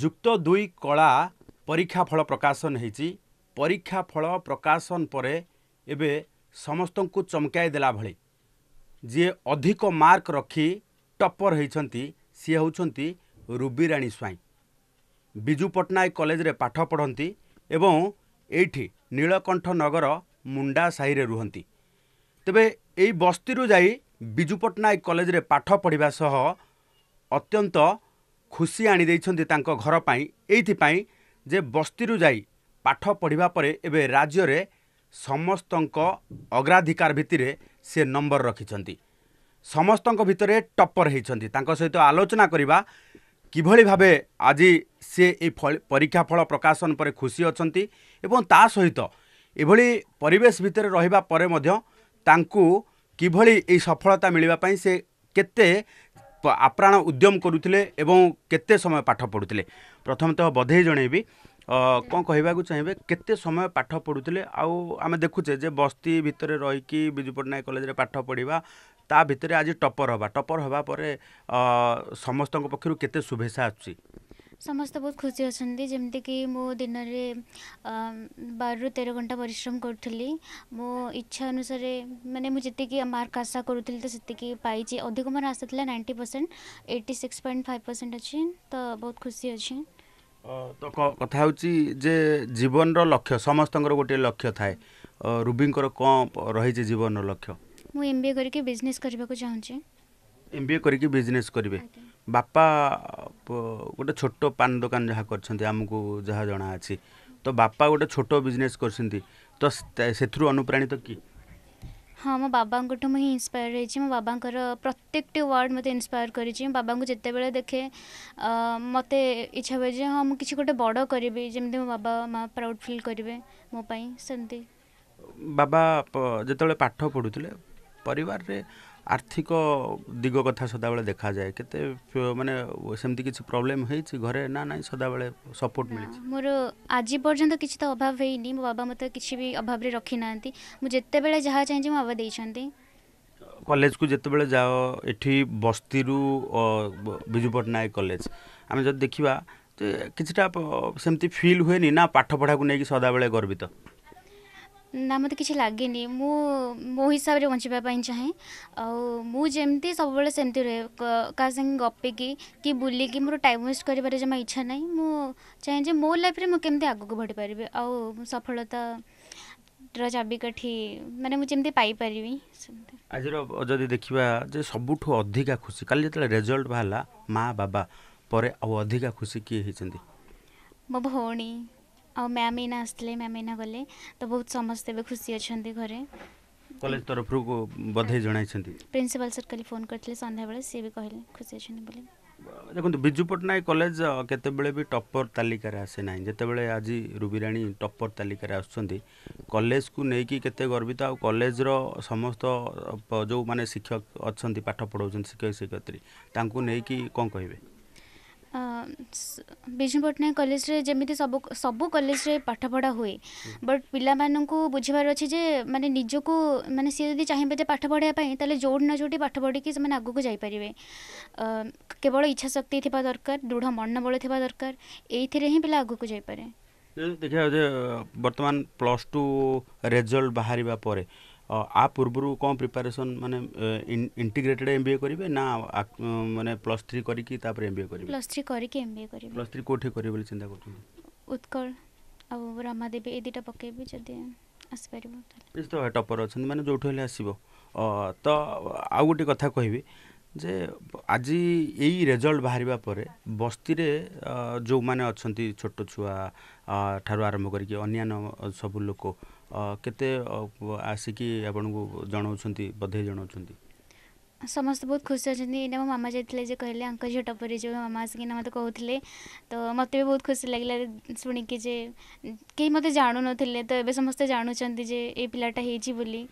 ଯୁକ୍ତ ଦୁଇ କଳା ପରୀକ୍ଷା ଫଳ ପ୍ରକାଶନ ହୋଇଛି ପରୀକ୍ଷା ଫଳ ପ୍ରକାଶନ ପରେ ଏବେ ସମସ୍ତଙ୍କୁ ଚମକାଇ ଦେଲା ଭଳି ଯିଏ ଅଧିକ ମାର୍କ ରଖି ଟପର୍ ହୋଇଛନ୍ତି ସିଏ ହେଉଛନ୍ତି ରୁବିରାଣୀ ସ୍ୱାଇଁ ବିଜୁ ପଟ୍ଟନାୟକ କଲେଜରେ ପାଠ ପଢ଼ନ୍ତି ଏବଂ ଏଇଠି ନୀଳକଣ୍ଠ ନଗର ମୁଣ୍ଡା ସାହିରେ ରୁହନ୍ତି ତେବେ ଏଇ ବସ୍ତିରୁ ଯାଇ ବିଜୁ ପଟ୍ଟନାୟକ କଲେଜରେ ପାଠ ପଢ଼ିବା ସହ ଅତ୍ୟନ୍ତ ଖୁସି ଆଣିଦେଇଛନ୍ତି ତାଙ୍କ ଘର ପାଇଁ ଏଇଥିପାଇଁ ଯେ ବସ୍ତିରୁ ଯାଇ ପାଠ ପଢ଼ିବା ପରେ ଏବେ ରାଜ୍ୟରେ ସମସ୍ତଙ୍କ ଅଗ୍ରାଧିକାର ଭିତ୍ତିରେ ସେ ନମ୍ବର ରଖିଛନ୍ତି ସମସ୍ତଙ୍କ ଭିତରେ ଟପର ହୋଇଛନ୍ତି ତାଙ୍କ ସହିତ ଆଲୋଚନା କରିବା କିଭଳି ଭାବେ ଆଜି ସିଏ ଏଇ ପରୀକ୍ଷା ଫଳ ପ୍ରକାଶନ ପରେ ଖୁସି ଅଛନ୍ତି ଏବଂ ତା ସହିତ ଏଭଳି ପରିବେଶ ଭିତରେ ରହିବା ପରେ ମଧ୍ୟ ତାଙ୍କୁ କିଭଳି ଏଇ ସଫଳତା ମିଳିବା ପାଇଁ ସେ କେତେ ଆପ୍ରାଣ ଉଦ୍ୟମ କରୁଥିଲେ ଏବଂ କେତେ ସମୟ ପାଠ ପଢ଼ୁଥିଲେ ପ୍ରଥମତଃ ବଧେଇ ଜଣେଇବି କ'ଣ କହିବାକୁ ଚାହିଁବେ କେତେ ସମୟ ପାଠ ପଢ଼ୁଥିଲେ ଆଉ ଆମେ ଦେଖୁଛେ ଯେ ବସ୍ତି ଭିତରେ ରହିକି ବିଜୁ ପଟ୍ଟନାୟକ କଲେଜରେ ପାଠ ପଢ଼ିବା ତା ଭିତରେ ଆଜି ଟପର ହେବା ଟପର ହେବା ପରେ ସମସ୍ତଙ୍କ ପକ୍ଷରୁ କେତେ ଶୁଭେଚ୍ଛା ଆସୁଛି समस्त बहुत खुसी अहिले जे मिन बारु तेह्र घन्टा परिश्रम गर् म इच्छाअनुसार मर्क आशा पाइन्छ अधिक मन आइसेन्ट एटी सिक्स पर्सेन्ट अहिले त बहुत खुसी अहिले कथा जे जीवन लक्ष्य समस्त गए रुबी रहेछ जीवन लक्ष्य विजन बिजनेस एमबिएस ବାପା ଗୋଟେ ଛୋଟ ପାନ ଦୋକାନ ଯାହା କରିଛନ୍ତି ଆମକୁ ଯାହା ଜଣା ଅଛି ତ ବାପା ଗୋଟେ ଛୋଟ ବିଜନେସ୍ କରିଛନ୍ତି ତ ସେଥିରୁ ଅନୁପ୍ରାଣିତ କି ହଁ ମୋ ବାବାଙ୍କଠୁ ମୁଁ ହିଁ ଇନ୍ସପାୟାର ହେଇଛି ମୋ ବାବାଙ୍କର ପ୍ରତ୍ୟେକଟି ୱାର୍ଡ଼ ମୋତେ ଇନ୍ସପାୟାର କରିଛି ବାବାଙ୍କୁ ଯେତେବେଳେ ଦେଖେ ମୋତେ ଇଚ୍ଛା ହୁଏ ଯେ ହଁ ମୁଁ କିଛି ଗୋଟେ ବଡ଼ କରିବି ଯେମିତି ମୋ ବାବା ମାଆ ପ୍ରାଉଡ଼ ଫିଲ୍ କରିବେ ମୋ ପାଇଁ ସେମିତି ବାବା ଯେତେବେଳେ ପାଠ ପଢ଼ୁଥିଲେ ପରିବାରରେ আর্থিক দিগ কথা সদাবেলে দেখাযাଏ କେତେ ମାନେ ସେମିତି କିଛି ପ୍ରୋବ୍ଲେମ୍ ହେଇଛି ଘରେ ନା ନାହିଁ ସଦାବେଳେ ସପୋର୍ଟ ମିଳିଛି ମୋର ଆଜି ପର୍ଯ୍ୟନ୍ତ କିଛି ତ ଅଭାବ ହେଇନି ମୋ ବାବା ମୋତେ କିଛି ବି ଅଭାବରେ ରଖିନାହାନ୍ତି ମୁଁ ଯେତେବେଳେ ଯାହା ଚାହିଁଛି ମୋ ବାବା ଦେଇଛନ୍ତି କଲେଜକୁ ଯେତେବେଳେ ଯାଅ ଏଠି ବସ୍ତିରୁ ବିଜୁ ପଟ୍ଟନାୟକ କଲେଜ ଆମେ ଯଦି ଦେଖିବା ଯେ କିଛିଟା ସେମିତି ଫିଲ୍ ହୁଏନି ନା ପାଠ ପଢ଼ାକୁ ନେଇକି ସଦାବେଳେ ଗର୍ବିତ ନା ମୋତେ କିଛି ଲାଗିନି ମୁଁ ମୋ ହିସାବରେ ବଞ୍ଚିବା ପାଇଁ ଚାହେଁ ଆଉ ମୁଁ ଯେମିତି ସବୁବେଳେ ସେମିତି ରୁହେ କାହା ସାଙ୍ଗେ ଗପିକି କି ବୁଲିକି ମୋର ଟାଇମ୍ ୱେଷ୍ଟ କରିବାରେ ଜମା ଇଚ୍ଛା ନାହିଁ ମୁଁ ଚାହେଁ ଯେ ମୋ ଲାଇଫ୍ରେ ମୁଁ କେମିତି ଆଗକୁ ବଢ଼ିପାରିବି ଆଉ ସଫଳତାର ଚାବିକାଠି ମାନେ ମୁଁ ଯେମିତି ପାଇପାରିବି ସେମିତି ଆଜିର ଯଦି ଦେଖିବା ଯେ ସବୁଠୁ ଅଧିକା ଖୁସି କାଲି ଯେତେବେଳେ ରେଜଲ୍ଟ ବାହାରିଲା ମା ବାବା ପରେ ଆଉ ଅଧିକା ଖୁସି କିଏ ହେଇଛନ୍ତି ମୋ ଭଉଣୀ ଆଉ ମ୍ୟାମ୍ ଏଇନା ଆସିଥିଲେ ମ୍ୟାମ୍ ଏଇନା ଗଲେ ତ ବହୁତ ସମସ୍ତେ ଏବେ ଖୁସି ଅଛନ୍ତି ଘରେ କଲେଜ ତରଫରୁ ବଧେଇ ଜଣାଇଛନ୍ତି ପ୍ରିନ୍ସିପାଲ ସାର୍ କାଲି ଫୋନ୍ କରିଥିଲେ ସନ୍ଧ୍ୟାବେଳେ ସିଏ ବି କହିଲେ ଖୁସି ଅଛନ୍ତି ବୋଲି ଦେଖନ୍ତୁ ବିଜୁ ପଟ୍ଟନାୟକ କଲେଜ କେତେବେଳେ ବି ଟପର ତାଲିକାରେ ଆସେ ନାହିଁ ଯେତେବେଳେ ଆଜି ରୁବିରାଣୀ ଟପର ତାଲିକାରେ ଆସୁଛନ୍ତି କଲେଜକୁ ନେଇକି କେତେ ଗର୍ବିତ ଆଉ କଲେଜର ସମସ୍ତ ଯେଉଁମାନେ ଶିକ୍ଷକ ଅଛନ୍ତି ପାଠ ପଢ଼ାଉଛନ୍ତି ଶିକ୍ଷକ ଶିକ୍ଷୟିତ୍ରୀ ତାଙ୍କୁ ନେଇକି କ'ଣ କହିବେ ବିଜୁ ପଟ୍ଟନାୟକ କଲେଜରେ ଯେମିତି ସବୁ ସବୁ କଲେଜରେ ପାଠ ପଢ଼ା ହୁଏ ବଟ୍ ପିଲାମାନଙ୍କୁ ବୁଝିବାର ଅଛି ଯେ ମାନେ ନିଜକୁ ମାନେ ସିଏ ଯଦି ଚାହିଁବେ ଯେ ପାଠ ପଢ଼ିବା ପାଇଁ ତାହେଲେ ଯେଉଁଠି ନା ଯେଉଁଠି ପାଠ ପଢ଼ିକି ସେମାନେ ଆଗକୁ ଯାଇପାରିବେ କେବଳ ଇଚ୍ଛା ଶକ୍ତି ଥିବା ଦରକାର ଦୃଢ଼ ମନୋବଳ ଥିବା ଦରକାର ଏଇଥିରେ ହିଁ ପିଲା ଆଗକୁ ଯାଇପାରେ ଦେଖିବା ବର୍ତ୍ତମାନ ପ୍ଲସ୍ ଟୁ ରେଜଲ୍ଟ ବାହାରିବା ପରେ ଆ ପୂର୍ବରୁ କ'ଣ ପ୍ରିପାରେସନ୍ ମାନେ ଇଣ୍ଟିଗ୍ରେଟେଡ୍ ଏମ୍ ବି ଏ କରିବେ ନା ମାନେ ପ୍ଲସ୍ ଥ୍ରୀ କରିକି ତାପରେ ଏମ୍ ବି ଏ କରିବେ ପ୍ଲସ୍ ଥ୍ରୀ କରିକି ଏମ୍ ବି ଏ କରିବେ ପ୍ଲସ୍ ଥ୍ରୀ କେଉଁଠି କରିବେ ବୋଲି ଚିନ୍ତା କରୁଛନ୍ତି ଉତ୍କଳ ଆଉ ରମାଦେବୀ ଏଇ ଦୁଇଟା ପକେଇବି ଯଦି ଆସିପାରିବ ବିଶେଷ ଭାବେ ଟପର୍ ଅଛନ୍ତି ମାନେ ଯେଉଁଠୁ ହେଲେ ଆସିବ ତ ଆଉ ଗୋଟେ କଥା କହିବି ଯେ ଆଜି ଏଇ ରେଜଲ୍ଟ ବାହାରିବା ପରେ ବସ୍ତିରେ ଯେଉଁମାନେ ଅଛନ୍ତି ଛୋଟ ଛୁଆ ଠାରୁ ଆରମ୍ଭ କରିକି ଅନ୍ୟାନ୍ୟ ସବୁ ଲୋକ କେତେ ଆସିକି ଆପଣଙ୍କୁ ଜଣାଉଛନ୍ତି ବଧେଇ ଜଣାଉଛନ୍ତି ସମସ୍ତେ ବହୁତ ଖୁସି ଅଛନ୍ତି ଏଇନା ମୋ ମାମା ଯାଇଥିଲେ ଯେ କହିଲେ ଆଙ୍କ ଝିଅ ଟପରେ ଯେଉଁ ମାମା ଆସିକିନା ମୋତେ କହୁଥିଲେ ତ ମୋତେ ବି ବହୁତ ଖୁସି ଲାଗିଲା ଶୁଣିକି ଯେ କେହି ମୋତେ ଜାଣୁନଥିଲେ ତ ଏବେ ସମସ୍ତେ ଜାଣୁଛନ୍ତି ଯେ ଏଇ ପିଲାଟା ହେଇଛି ବୋଲି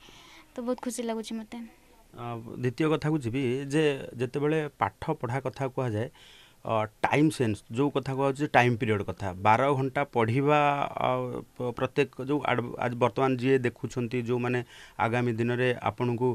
ତ ବହୁତ ଖୁସି ଲାଗୁଛି ମୋତେ ଦ୍ୱିତୀୟ କଥାକୁ ଯିବି ଯେ ଯେତେବେଳେ ପାଠ ପଢ଼ା କଥା କୁହାଯାଏ ଟାଇମ୍ ସେନ୍ସ ଯେଉଁ କଥା କୁହାଯାଉଛି ଟାଇମ୍ ପିରିୟଡ଼୍ କଥା ବାର ଘଣ୍ଟା ପଢ଼ିବା ପ୍ରତ୍ୟେକ ଯେଉଁ ଆଜି ବର୍ତ୍ତମାନ ଯିଏ ଦେଖୁଛନ୍ତି ଯେଉଁମାନେ ଆଗାମୀ ଦିନରେ ଆପଣଙ୍କୁ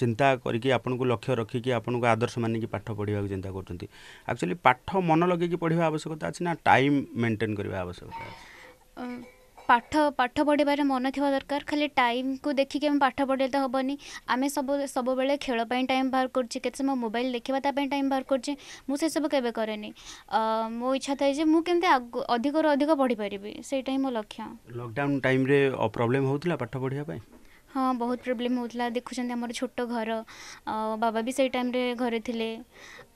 ଚିନ୍ତା କରିକି ଆପଣଙ୍କୁ ଲକ୍ଷ୍ୟ ରଖିକି ଆପଣଙ୍କୁ ଆଦର୍ଶ ମାନିକି ପାଠ ପଢ଼ିବାକୁ ଚିନ୍ତା କରୁଛନ୍ତି ଆକ୍ଚୁଆଲି ପାଠ ମନ ଲଗେଇକି ପଢ଼ିବା ଆବଶ୍ୟକତା ଅଛି ନା ଟାଇମ୍ ମେଣ୍ଟେନ୍ କରିବା ଆବଶ୍ୟକତା ଅଛି ପାଠ ପାଠ ପଢ଼ିବାରେ ମନ ଥିବା ଦରକାର ଖାଲି ଟାଇମ୍କୁ ଦେଖିକି ଆମେ ପାଠ ପଢ଼ିଲେ ତ ହେବନି ଆମେ ସବୁ ସବୁବେଳେ ଖେଳ ପାଇଁ ଟାଇମ୍ ବାହାର କରୁଛେ କେତେ ସମୟ ମୋବାଇଲ୍ ଦେଖିବା ତା ପାଇଁ ଟାଇମ୍ ବାହାର କରୁଛେ ମୁଁ ସେସବୁ କେବେ କରେନି ମୋ ଇଚ୍ଛା ଥାଏ ଯେ ମୁଁ କେମିତି ଅଧିକରୁ ଅଧିକ ପଢ଼ିପାରିବି ସେଇଟା ହିଁ ମୋ ଲକ୍ଷ୍ୟ ଲକଡାଉନ୍ ଟାଇମ୍ରେ ପ୍ରୋବ୍ଲେମ୍ ହେଉଥିଲା ପାଠ ପଢ଼ିବା ପାଇଁ ହଁ ବହୁତ ପ୍ରୋବ୍ଲେମ୍ ହେଉଥିଲା ଦେଖୁଛନ୍ତି ଆମର ଛୋଟ ଘର ବାବା ବି ସେଇ ଟାଇମ୍ରେ ଘରେ ଥିଲେ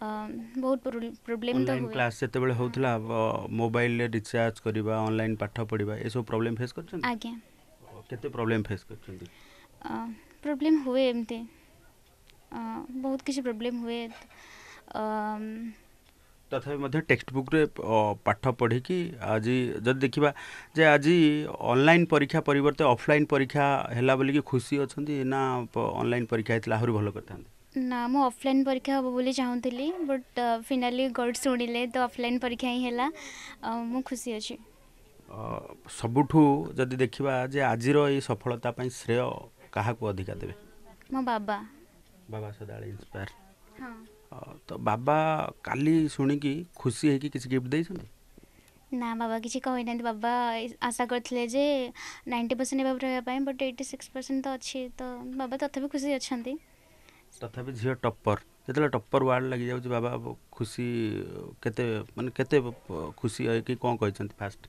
ବହୁତ ପ୍ରୋବ୍ଲେମ୍ ଅନଲାଇନ୍ କ୍ଲାସ୍ ଯେତେବେଳେ ହେଉଥିଲା ମୋବାଇଲରେ ରିଚାର୍ଜ କରିବା ଅନଲାଇନ୍ ପାଠ ପଢ଼ିବା ଏସବୁ ପ୍ରୋବ୍ଲେମ୍ ଫେସ୍ କରିଛନ୍ତି ଆଜ୍ଞା କେତେ ପ୍ରୋବ୍ଲେମ୍ ଫେସ୍ କରିଛନ୍ତି ପ୍ରୋବ୍ଲେମ୍ ହୁଏ ଏମିତି ବହୁତ କିଛି ପ୍ରୋବ୍ଲେମ୍ ହୁଏ ତଥାପି ମଧ୍ୟ ଟେକ୍ସଟ ବୁକ୍ରେ ପାଠ ପଢ଼ିକି ଆଜି ଯଦି ଦେଖିବା ଯେ ଆଜି ଅନଲାଇନ୍ ପରୀକ୍ଷା ପରିବର୍ତ୍ତେ ଅଫଲାଇନ୍ ପରୀକ୍ଷା ହେଲା ବୋଲିକି ଖୁସି ଅଛନ୍ତି ନା ଅନଲାଇନ୍ ପରୀକ୍ଷା ହେଇଥିଲା ଆହୁରି ଭଲ କରିଥାନ୍ତି ନା ମୁଁ ଅଫଲାଇନ୍ ପରୀକ୍ଷା ହେବ ବୋଲି ଚାହୁଁଥିଲି ବଟ୍ ଫିନାଲି ଗଡ଼ ଶୁଣିଲେ ତ ଅଫଲାଇନ୍ ପରୀକ୍ଷା ହିଁ ହେଲା ମୁଁ ଖୁସି ଅଛି ସବୁଠୁ ଯଦି ଦେଖିବା ଯେ ଆଜିର ଏଇ ସଫଳତା ପାଇଁ ଶ୍ରେୟ କାହାକୁ ଅଧିକା ଦେବେ ମୋ ବାବା ବାବା ସଦାବେଳେ ଇନ୍ସପାୟାର ତ ବାବା କାଲି ଶୁଣିକି ଖୁସି ହେଇକି କିଛି ଗିଫ୍ଟ ଦେଇଛନ୍ତି ନା ବାବା କିଛି କହିନାହାନ୍ତି ବାବା ଆଶା କରିଥିଲେ ଯେ ନାଇଣ୍ଟି ପରସେଣ୍ଟ ଏବାବ ରହିବା ପାଇଁ ବଟ୍ ଏଇଟି ସିକ୍ସ ପରସେଣ୍ଟ ତ ଅଛି ତ ବାବା ତଥାପି ଖୁସି ଅଛନ୍ତି ତଥାପି ଝିଅ ଟପ୍ପର୍ ଯେତେବେଳେ ଟପ୍ପର୍ ୱାର୍ଡ଼ ଲାଗିଯାଉଛି ବାବା ଖୁସି କେତେ ମାନେ କେତେ ଖୁସି ହେଇକି କ'ଣ କହିଛନ୍ତି ଫାଷ୍ଟ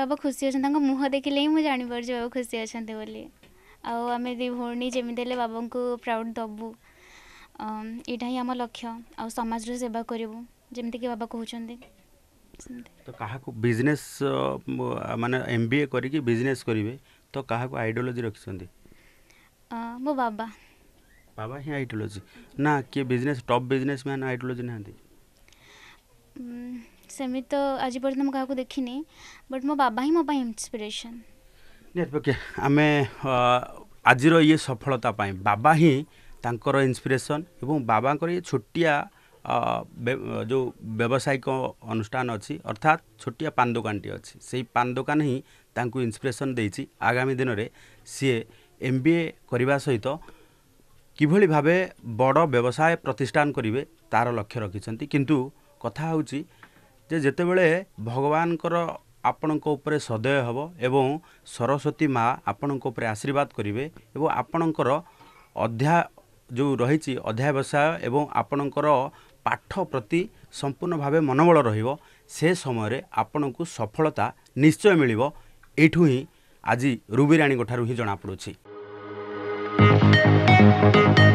ବାବା ଖୁସି ଅଛନ୍ତି ତାଙ୍କ ମୁହଁ ଦେଖିଲେ ହିଁ ମୁଁ ଜାଣିପାରୁଛି ବାବା ଖୁସି ଅଛନ୍ତି ବୋଲି ଆଉ ଆମେ ଦୁଇ ଭଉଣୀ ଯେମିତି ହେଲେ ବାବାଙ୍କୁ ପ୍ରାଉଡ଼୍ ଦେବୁ ଏଇଟା ହିଁ ଆମ ଲକ୍ଷ୍ୟ ଆଉ ସମାଜର ସେବା କରିବୁ ଯେମିତିକି ବାବା କହୁଛନ୍ତି ତ କାହାକୁ ବିଜନେସ୍ ମାନେ ଏମ୍ ବି ଏ କରିକି ବିଜନେସ୍ କରିବେ ତ କାହାକୁ ଆଇଡ଼ିଓଲୋଜି ରଖିଛନ୍ତି ମୋ ବାବା ବାବା ହିଁ ଆଇଡ଼ିଓଲୋଜି ନା କିଏ business top businessman ideology ନାହାନ୍ତି ସେମିତି ତ ଆଜି ପର୍ଯ୍ୟନ୍ତ ମୁଁ କାହାକୁ ଦେଖିନି ବଟ୍ ମୋ ବାବା ହିଁ ମୋ ପାଇଁ ଇନ୍ସପିରେସନ୍ ନିରପେକ୍ଷ ଆମେ ଆଜିର ଇଏ ସଫଳତା ପାଇଁ ବାବା ହିଁ ତାଙ୍କର ଇନ୍ସପିରେସନ୍ ଏବଂ ବାବାଙ୍କର ଇଏ ଛୋଟିଆ ଯେଉଁ ବ୍ୟବସାୟିକ ଅନୁଷ୍ଠାନ ଅଛି ଅର୍ଥାତ୍ ଛୋଟିଆ ପାନ ଦୋକାନଟି ଅଛି ସେଇ ପାନ ଦୋକାନ ହିଁ ତାଙ୍କୁ ଇନ୍ସପିରେସନ୍ ଦେଇଛି ଆଗାମୀ ଦିନରେ ସିଏ ଏମ୍ ବି ଏ କରିବା ସହିତ କିଭଳି ଭାବେ ବଡ଼ ବ୍ୟବସାୟ ପ୍ରତିଷ୍ଠାନ କରିବେ ତା'ର ଲକ୍ଷ୍ୟ ରଖିଛନ୍ତି କିନ୍ତୁ କଥା ହେଉଛି ଯେ ଯେତେବେଳେ ଭଗବାନଙ୍କର ଆପଣଙ୍କ ଉପରେ ସଦୟ ହେବ ଏବଂ ସରସ୍ୱତୀ ମା' ଆପଣଙ୍କ ଉପରେ ଆଶୀର୍ବାଦ କରିବେ ଏବଂ ଆପଣଙ୍କର ଅଧ୍ୟା ଯେଉଁ ରହିଛି ଅଧ୍ୟାବସାୟ ଏବଂ ଆପଣଙ୍କର ପାଠ ପ୍ରତି ସମ୍ପୂର୍ଣ୍ଣ ଭାବେ ମନୋବଳ ରହିବ ସେ ସମୟରେ ଆପଣଙ୍କୁ ସଫଳତା ନିଶ୍ଚୟ ମିଳିବ ଏଇଠୁ ହିଁ ଆଜି ରୁବିରାଣୀଙ୍କଠାରୁ ହିଁ ଜଣାପଡ଼ୁଛି Thank you.